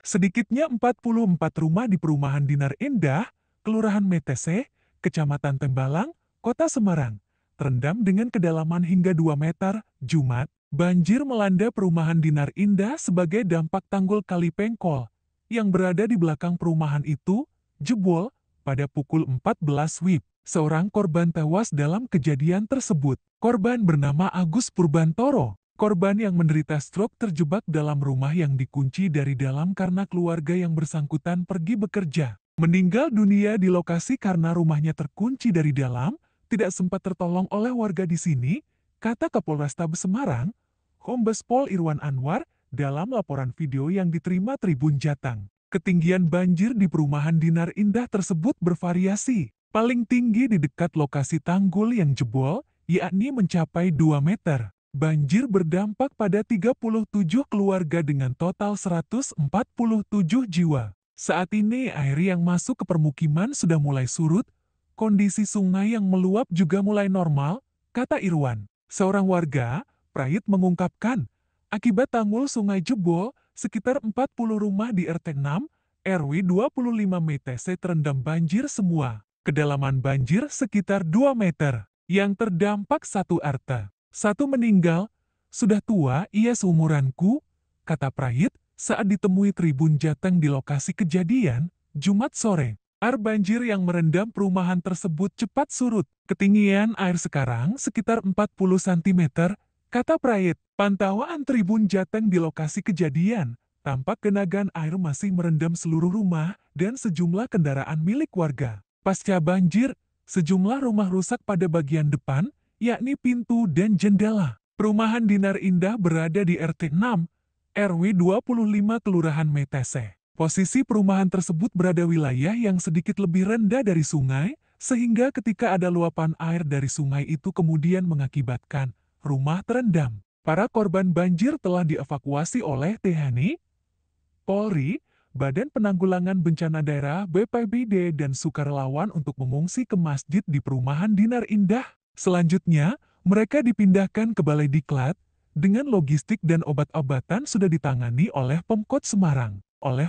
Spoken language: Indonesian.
Sedikitnya 44 rumah di perumahan Dinar Indah, Kelurahan Metese, Kecamatan Tembalang, Kota Semarang, terendam dengan kedalaman hingga 2 meter, Jumat. Banjir melanda perumahan Dinar Indah sebagai dampak tanggul Kali Pengkol, yang berada di belakang perumahan itu, jebol, pada pukul 14 WIB. Seorang korban tewas dalam kejadian tersebut. Korban bernama Agus Purbantoro, Korban yang menderita stroke terjebak dalam rumah yang dikunci dari dalam karena keluarga yang bersangkutan pergi bekerja. Meninggal dunia di lokasi karena rumahnya terkunci dari dalam, tidak sempat tertolong oleh warga di sini, kata Kapolrestabes Semarang, Kombes Pol Irwan Anwar, dalam laporan video yang diterima Tribun Jatang. Ketinggian banjir di perumahan Dinar Indah tersebut bervariasi. Paling tinggi di dekat lokasi tanggul yang jebol, yakni mencapai 2 meter. Banjir berdampak pada 37 keluarga dengan total 147 jiwa. Saat ini air yang masuk ke permukiman sudah mulai surut, kondisi sungai yang meluap juga mulai normal, kata Irwan. Seorang warga, Prayit mengungkapkan, akibat tanggul sungai jebol, sekitar 40 rumah di RT 6, RW 25 MTC terendam banjir semua. Kedalaman banjir sekitar 2 meter, yang terdampak satu RT. Satu meninggal, sudah tua ia seumuranku, kata Prahit saat ditemui Tribun Jateng di lokasi kejadian, Jumat sore. Air banjir yang merendam perumahan tersebut cepat surut. Ketinggian air sekarang sekitar 40 cm, kata Prahit. Pantauan Tribun Jateng di lokasi kejadian, tampak genangan air masih merendam seluruh rumah dan sejumlah kendaraan milik warga. Pasca banjir, sejumlah rumah rusak pada bagian depan, yakni pintu dan jendela. Perumahan Dinar Indah berada di RT 6, RW 25 Kelurahan Metese. Posisi perumahan tersebut berada wilayah yang sedikit lebih rendah dari sungai, sehingga ketika ada luapan air dari sungai itu kemudian mengakibatkan rumah terendam. Para korban banjir telah dievakuasi oleh TNI, Polri, Badan Penanggulangan Bencana Daerah BPBD dan sukarelawan untuk mengungsi ke masjid di perumahan Dinar Indah. Selanjutnya, mereka dipindahkan ke Balai Diklat, dengan logistik dan obat-obatan sudah ditangani oleh Pemkot Semarang. Oleh